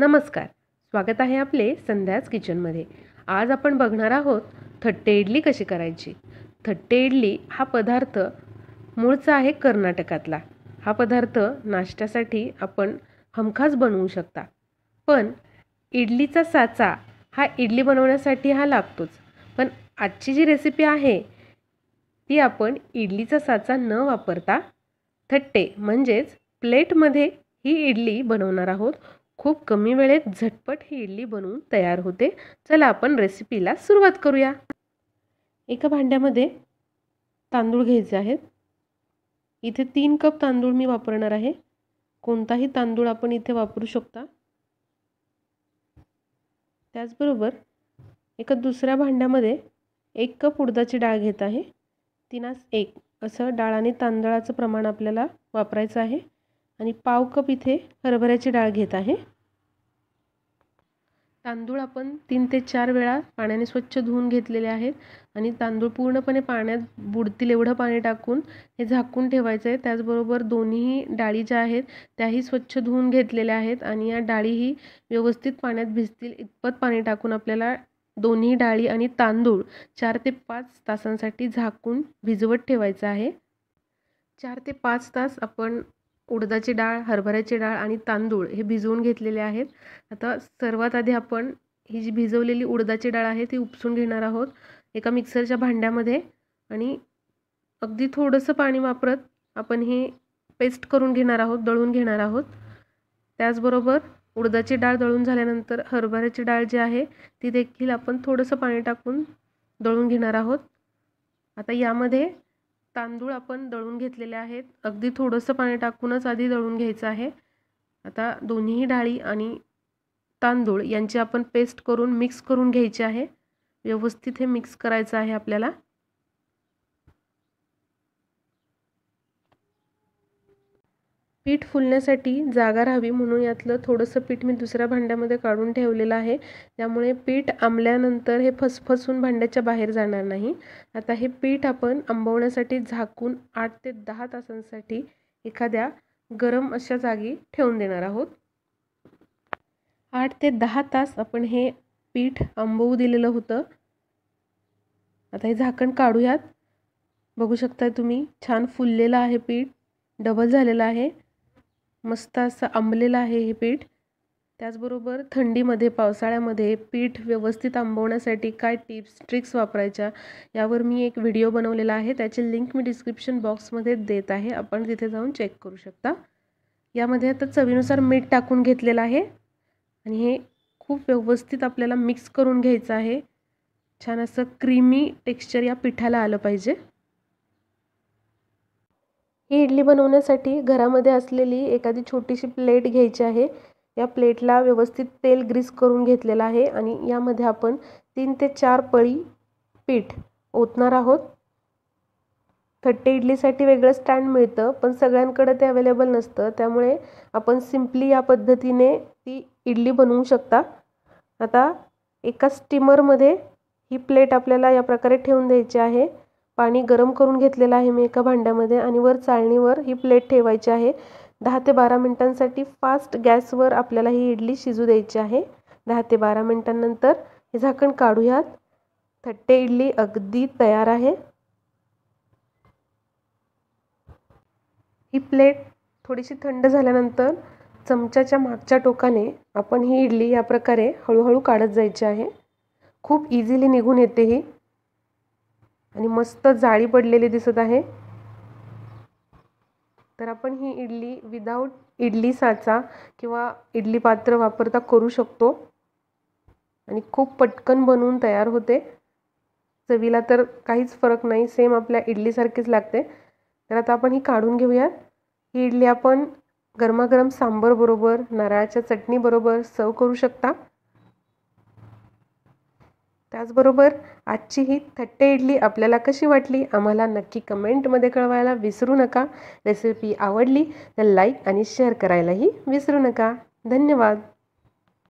नमस्कार स्वागत आहे आपले संध्याच किचनमध्ये आज आपण बघणार आहोत थट्टे इडली कशी करायची थट्टे इडली हा पदार्थ मूळचा आहे कर्नाटकातला हा पदार्थ नाश्त्यासाठी आपण हमखास बनवू शकता पण इडलीचा साचा हा इडली बनवण्यासाठी हा लागतोच पण आजची जी रेसिपी आहे ती आपण इडलीचा साचा न वापरता थट्टे म्हणजेच प्लेटमध्ये ही इडली बनवणार आहोत खूप कमी वेळेत झटपट ही इडली बनवून तयार होते चला आपण रेसिपीला सुरुवात करूया एका भांड्यामध्ये तांदूळ घ्यायचे आहेत इथे तीन कप तांदूळ मी वापरणार आहे कोणताही तांदूळ आपण इथे वापरू शकता त्याचबरोबर एका दुसऱ्या भांड्यामध्ये एक कप उडदाची डाळ घेत आहे तिनास एक असं डाळ आणि तांदळाचं प्रमाण आपल्याला वापरायचं आहे आणि पाव कप इथे हरभऱ्याची डाळ घेत आहे तांदूळ आपण तीन ते चार वेळा पाण्याने स्वच्छ धुवून घेतलेले आहेत आणि तांदूळ पूर्णपणे पाण्यात बुडतील एवढं पाणी टाकून हे झाकून ठेवायचं आहे त्याचबरोबर दोन्ही डाळी ज्या आहेत त्याही स्वच्छ धुवून घेतलेल्या आहेत आणि या डाळीही व्यवस्थित पाण्यात भिजतील इतपत पाणी टाकून आपल्याला दोन्ही डाळी आणि तांदूळ चार ते पाच तासांसाठी झाकून भिजवत ठेवायचं आहे चार ते पाच तास आपण उडदाची डाळ हरभऱ्याची डाळ आणि तांदूळ हे भिजवून घेतलेले आहेत आता सर्वात आधी आपण ही जी भिजवलेली उडदाची डाळ आहे ती उपसून घेणार आहोत एका मिक्सरच्या भांड्यामध्ये आणि अगदी थोडंसं पाणी वापरत आपण ही पेस्ट करून घेणार आहोत दळून घेणार आहोत त्याचबरोबर उडदाची डाळ दळून झाल्यानंतर हरभऱ्याची डाळ जी आहे ती देखील आपण थोडंसं पाणी टाकून दळून घेणार आहोत आता यामध्ये तांदूळ आपण दळून घेतलेले आहेत अगदी थोडंसं पाणी टाकूनच आधी दळून घ्यायचं आहे आता दोन्ही डाळी आणि तांदूळ यांची आपण पेस्ट करून मिक्स करून घ्यायची आहे व्यवस्थित हे मिक्स करायचं आहे आपल्याला पीठ फुलण्यासाठी जागा राहावी म्हणून यातलं थोडंसं पीठ मी दुसऱ्या भांड्यामध्ये काढून ठेवलेलं आहे त्यामुळे पीठ आंबल्यानंतर हे फसफसून भांड्याच्या बाहेर जाणार नाही आता हे पीठ आपण आंबवण्यासाठी झाकून आठ ते दहा तासांसाठी एखाद्या गरम अशा जागी ठेवून देणार आहोत आठ ते दहा तास आपण हे पीठ आंबवू दिलेलं होतं आता हे झाकण काढूयात बघू शकता तुम्ही छान फुललेलं आहे पीठ डबल झालेलं आहे मस्त असं आंबलेलं आहे हे पीठ त्याचबरोबर थंडीमध्ये पावसाळ्यामध्ये पीठ व्यवस्थित आंबवण्यासाठी काय टिप्स ट्रिक्स वापरायच्या यावर मी एक व्हिडिओ बनवलेला आहे त्याची लिंक मी डिस्क्रिप्शन बॉक्समध्ये देत आहे आपण तिथे जाऊन चेक करू शकता यामध्ये आता चवीनुसार मीठ टाकून घेतलेलं आहे आणि हे खूप व्यवस्थित आपल्याला मिक्स करून घ्यायचं आहे छान असं क्रीमी टेक्स्चर या पिठाला आलं पाहिजे ही इडली बनवण्यासाठी घरामध्ये असलेली एखादी छोटीशी प्लेट घ्यायची आहे या प्लेटला व्यवस्थित तेल ग्रीस करून घेतलेलं आहे आणि यामध्ये आपण तीन ते चार पळी पीठ ओतणार आहोत थट्टे इडलीसाठी वेगळं स्टँड मिळतं पण सगळ्यांकडे ते अवेलेबल नसतं त्यामुळे आपण सिम्पली या पद्धतीने ती इडली बनवू शकता आता एका स्टीमरमध्ये ही प्लेट आपल्याला या प्रकारे ठेवून द्यायची आहे पाणी गरम करून घेतलेलं आहे मी एका भांड्यामध्ये आणि वर चाळणीवर ही प्लेट ठेवायची आहे दहा ते बारा मिनटांसाठी फास्ट गॅसवर आपल्याला ही इडली शिजू द्यायची आहे दहा ते बारा मिनटांनंतर हे झाकण काढूयात थट्टे इडली अगदी तयार आहे ही प्लेट थोडीशी थंड झाल्यानंतर चमच्याच्या मागच्या टोकाने आपण ही इडली या प्रकारे हळूहळू काढत जायची आहे खूप इझिली निघून येते ही आणि मस्त जाळी पडलेली दिसत आहे तर आपण ही इडली विदाऊट इडली साचा किंवा इडली पात्र वापरता करू शकतो आणि खूप पटकन बनवून तयार होते चवीला तर काहीच फरक नाही सेम आपल्या इडलीसारखीच लागते तर आता आपण ही काढून घेऊयात ही इडली आपण गरमागरम बरोबर नारळाच्या चटणीबरोबर सर्व करू शकता त्याचबरोबर आजची ही थट्टे इडली आपल्याला कशी वाटली आम्हाला नक्की कमेंटमध्ये कळवायला विसरू नका रेसिपी आवडली तर लाईक आणि शेअर करायलाही विसरू नका धन्यवाद